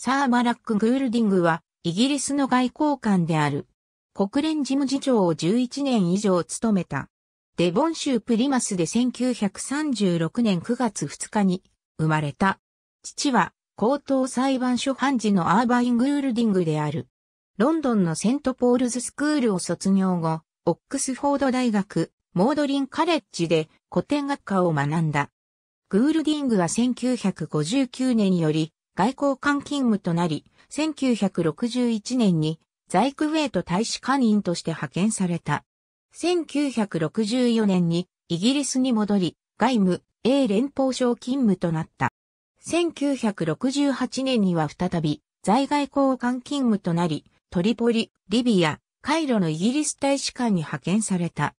サー・マラック・グールディングは、イギリスの外交官である。国連事務次長を11年以上務めた。デボン州プリマスで1936年9月2日に生まれた。父は高等裁判所判事のアーバイン・グールディングである。ロンドンのセントポールズスクールを卒業後、オックスフォード大学、モードリンカレッジで古典学科を学んだ。グールディングは1959年より外交官勤務となり、1961年に在クウェイト大使官員として派遣された。1964年にイギリスに戻り、外務、英連邦省勤務となった。1968年には再び、在外交官勤務となり、トリポリ、リビア、カイロのイギリス大使館に派遣された。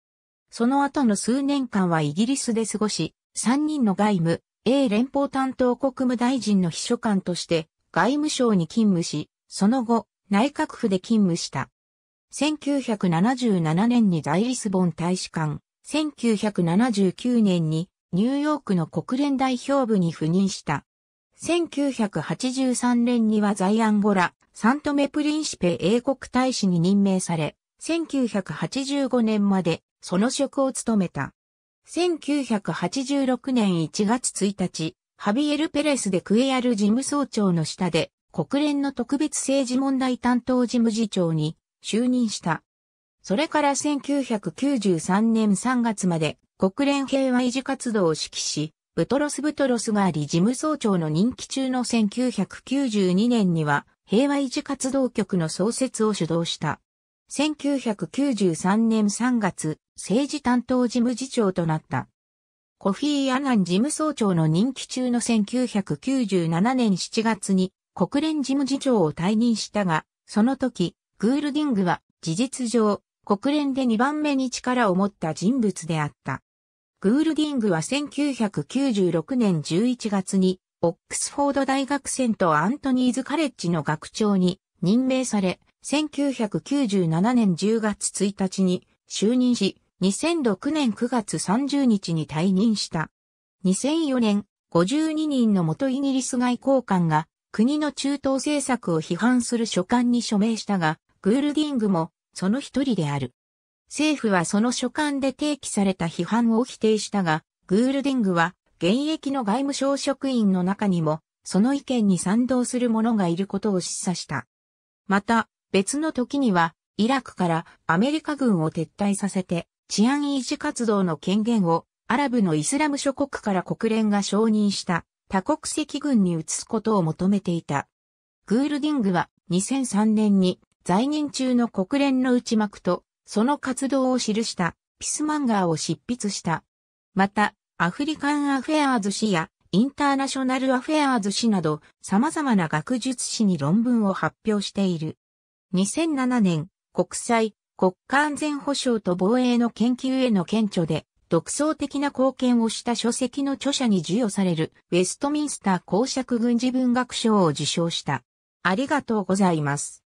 その後の数年間はイギリスで過ごし、3人の外務、英連邦担当国務大臣の秘書官として外務省に勤務し、その後、内閣府で勤務した。1977年に大リスボン大使館、1979年にニューヨークの国連代表部に赴任した。1983年には在アンゴラ、サントメプリンシペ英国大使に任命され、1985年までその職を務めた。1986年1月1日、ハビエル・ペレスでクエアル事務総長の下で、国連の特別政治問題担当事務次長に就任した。それから1993年3月まで国連平和維持活動を指揮し、ブトロス・ブトロスがあり事務総長の任期中の1992年には平和維持活動局の創設を主導した。1993年3月、政治担当事務次長となった。コフィー・アナン事務総長の任期中の1997年7月に国連事務次長を退任したが、その時、グールディングは事実上、国連で2番目に力を持った人物であった。グールディングは1996年11月に、オックスフォード大学セントアントニーズカレッジの学長に任命され、1997年10月1日に就任し、2006年9月30日に退任した。2004年、52人の元イギリス外交官が国の中東政策を批判する書簡に署名したが、グールディングもその一人である。政府はその書簡で提起された批判を否定したが、グールディングは現役の外務省職員の中にも、その意見に賛同する者がいることを示唆した。また、別の時には、イラクからアメリカ軍を撤退させて、治安維持活動の権限をアラブのイスラム諸国から国連が承認した多国籍軍に移すことを求めていた。グールディングは2003年に在任中の国連の内幕とその活動を記したピスマンガーを執筆した。また、アフリカンアフェアーズ誌やインターナショナルアフェアーズ誌など様々な学術誌に論文を発表している。2007年、国際、国家安全保障と防衛の研究への顕著で、独創的な貢献をした書籍の著者に授与される、ウェストミンスター公爵軍事文学賞を受賞した。ありがとうございます。